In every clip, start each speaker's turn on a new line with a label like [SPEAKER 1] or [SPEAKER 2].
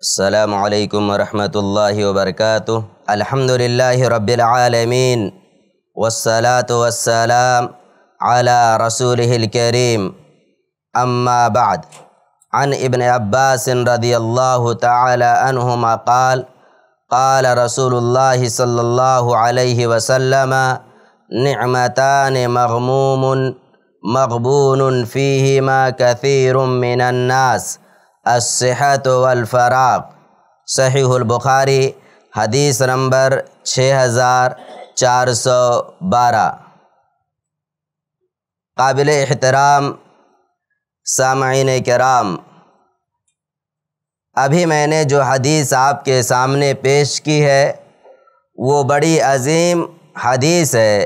[SPEAKER 1] السلام عليكم ورحمة الله وبركاته الحمد لله رب العالمين والصلاة والسلام على رسوله الكريم أما بعد عن ابن عباس رضي الله تعالى عنهما قال قال رسول الله صلى الله عليه وسلم نعمتان مغموم مغبون فيهما كثير من الناس असहत वलफराक सहीबुखारी हदीस नंबर छः हज़ार चार सौ बारह काबिल एहतराम सामीन कराम अभी मैंने जो हदीस आपके सामने पेश की है वो बड़ी अजीम हदीस है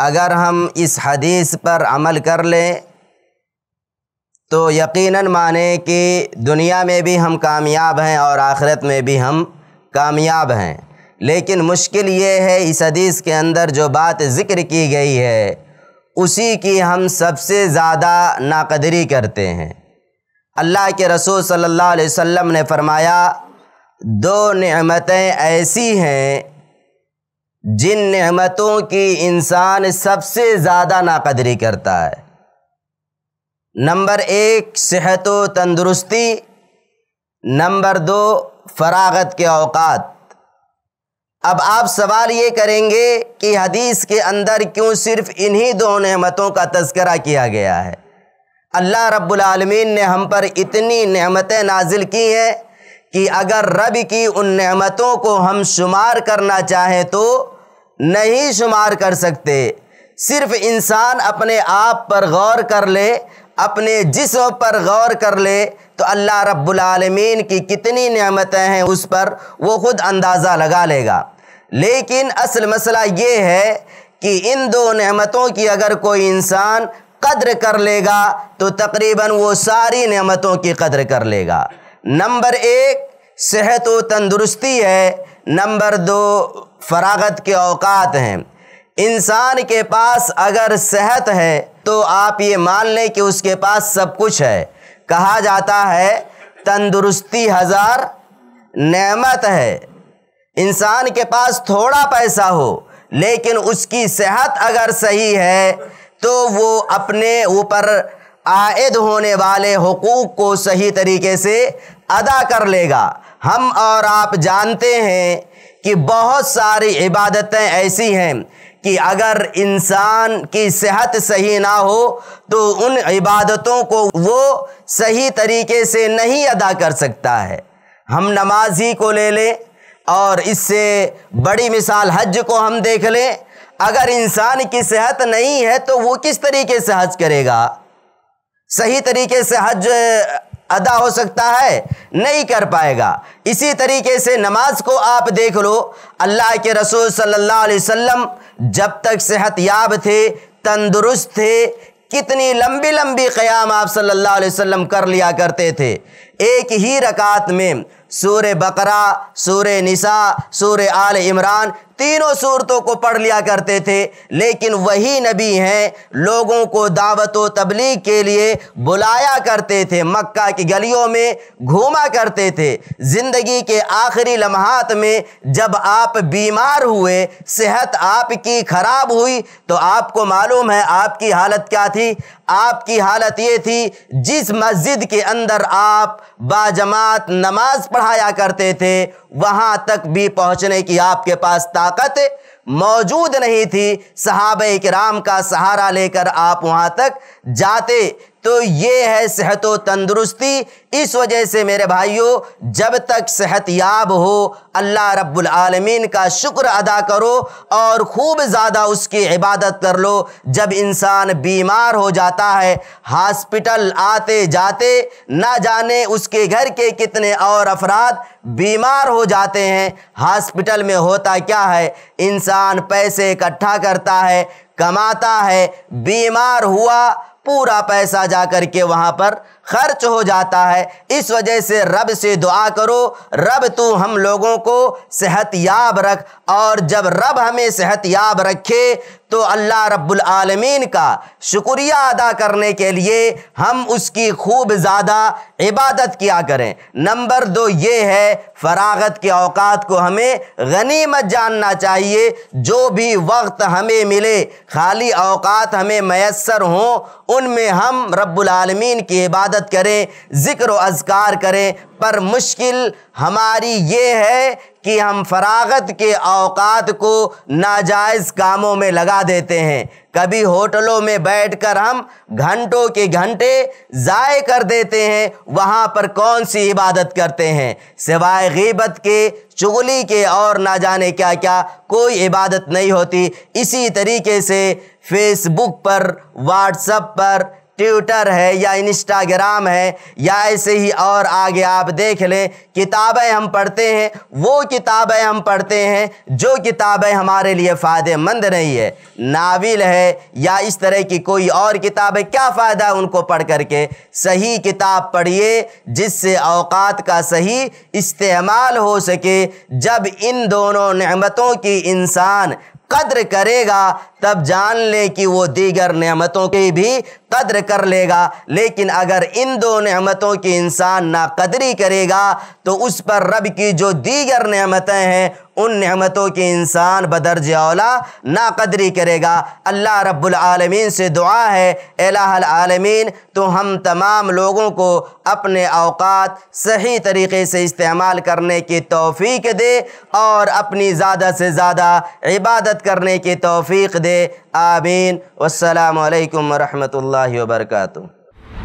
[SPEAKER 1] अगर हम इस हदीस पर अमल कर लें तो यकीनन माने कि दुनिया में भी हम कामयाब हैं और आखिरत में भी हम कामयाब हैं लेकिन मुश्किल ये है इस हदीस के अंदर जो बात ज़िक्र की गई है उसी की हम सबसे ज़्यादा नाकदरी करते हैं अल्लाह के रसूल सल्लल्लाहु अलैहि वसल्लम ने फरमाया दो नेमतें ऐसी हैं जिन नेमतों की इंसान सबसे ज़्यादा नाकदरी करता है नंबर एक सेहत व तंदुरुस्ती नंबर दो फरागत के अवकात अब आप सवाल ये करेंगे कि हदीस के अंदर क्यों सिर्फ इन्हीं दो नेमतों का तस्करा किया गया है अल्लाह रब्बुल आलमीन ने हम पर इतनी नेमतें नाजिल की हैं कि अगर रब की उन नेमतों को हम शुमार करना चाहें तो नहीं शुमार कर सकते सिर्फ इंसान अपने आप पर गौर कर ले अपने जिसम पर गौर कर ले तो अल्लाह रब्बुल आलमीन की कितनी नेमतें हैं उस पर वो ख़ुद अंदाज़ा लगा लेगा लेकिन असल मसला ये है कि इन दो नेमतों की अगर कोई इंसान कद्र कर लेगा तो तकरीबन वो सारी नेमतों की कद्र कर लेगा नंबर एक सेहत व तंदुरुस्ती है नंबर दो फरागत के अवकात हैं इंसान के पास अगर सेहत है तो आप ये मान लें कि उसके पास सब कुछ है कहा जाता है तंदुरुस्ती हज़ार नेमत है इंसान के पास थोड़ा पैसा हो लेकिन उसकी सेहत अगर सही है तो वो अपने ऊपर आयद होने वाले हकूक़ को सही तरीके से अदा कर लेगा हम और आप जानते हैं कि बहुत सारी इबादतें ऐसी हैं कि अगर इंसान की सेहत सही ना हो तो उन इबादतों को वो सही तरीके से नहीं अदा कर सकता है हम नमाज ही को ले लें और इससे बड़ी मिसाल हज को हम देख लें अगर इंसान की सेहत नहीं है तो वो किस तरीके से हज करेगा सही तरीके से हज अदा हो सकता है नहीं कर पाएगा इसी तरीके से नमाज को आप देख लो अल्लाह के रसूल सल्लल्लाहु अलैहि वसल्लम जब तक सेहत याब थे तंदुरुस्त थे कितनी लंबी लंबी क़याम आप सल्लल्लाहु अलैहि वसल्लम कर लिया करते थे एक ही रकात में सूर बकरा सूर निसा सूर आल इमरान तीनों सूरतों को पढ़ लिया करते थे लेकिन वही नबी हैं लोगों को दावत व तबलीग के लिए बुलाया करते थे मक्का की गलियों में घूमा करते थे ज़िंदगी के आखिरी लम्हात में जब आप बीमार हुए सेहत आपकी ख़राब हुई तो आपको मालूम है आपकी हालत क्या थी आपकी हालत ये थी जिस मस्जिद के अंदर आप बाजमात नमाज पढ़ाया करते थे वहाँ तक भी पहुँचने की आपके पास ताकत मौजूद नहीं थी सहाब कराम का सहारा लेकर आप वहाँ तक जाते तो ये है सेहत व तंदुरुस्ती इस वजह से मेरे भाइयों जब तक सेहत याब हो अल्लाह रब्बुल आलमीन का शुक्र अदा करो और खूब ज़्यादा उसकी इबादत कर लो जब इंसान बीमार हो जाता है हॉस्पिटल आते जाते ना जाने उसके घर के कितने और अफराद बीमार हो जाते हैं हॉस्पिटल में होता क्या है इंसान पैसे इकट्ठा करता है कमाता है बीमार हुआ पूरा पैसा जा कर के वहाँ पर खर्च हो जाता है इस वजह से रब से दुआ करो रब तू हम लोगों को सेहत याब रख और जब रब हमें सेहत याब रखे तो अल्लाह रब्बुल आलमीन का शुक्रिया अदा करने के लिए हम उसकी खूब ज़्यादा इबादत किया करें नंबर दो ये है फरागत के अवकात को हमें गनीमत जानना चाहिए जो भी वक्त हमें मिले खाली अवकात हमें मैसर हों उनमें हम रबालमीन की इबादत करें ज़िक्र अजकार करें पर मुश्किल हमारी ये है कि हम फरागत के अवकात को नाजायज़ कामों में लगा देते हैं कभी होटलों में बैठकर हम घंटों के घंटे ज़ाय कर देते हैं वहाँ पर कौन सी इबादत करते हैं सिवाय गीबत के चुगली के और ना जाने क्या क्या कोई इबादत नहीं होती इसी तरीके से फेसबुक पर व्हाट्सअप पर ट्विटर है या इंस्टाग्राम है या ऐसे ही और आगे आप देख लें किताबें हम पढ़ते हैं वो किताबें हम पढ़ते हैं जो किताबें हमारे लिए फ़ायदेमंद नहीं है नाविल है या इस तरह की कोई और है क्या फ़ायदा है उनको पढ़ करके सही किताब पढ़िए जिससे अवकात का सही इस्तेमाल हो सके जब इन दोनों नमतों की इंसान कद्र करेगा तब जान ले कि वो दीगर नेमतों की भी कद्र कर लेगा लेकिन अगर इन दो नेमतों की इंसान ना कदरी करेगा तो उस पर रब की जो दीगर नेमतें हैं उन नहमतों की इंसान बदरज अवला नाकदरी करेगा अल्लाह रब्लमीन से दुआ है आलमीन तो हम तमाम लोगों को अपने अवकात सही तरीके से इस्तेमाल करने की तोफ़ी दे और अपनी ज़्यादा से ज़्यादा इबादत करने की तोफ़ी दे आमीन वालकम वरहमल वर्का